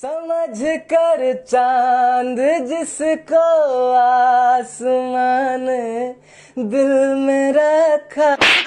समझ कर चांद जिसको आसमान दिल में रखा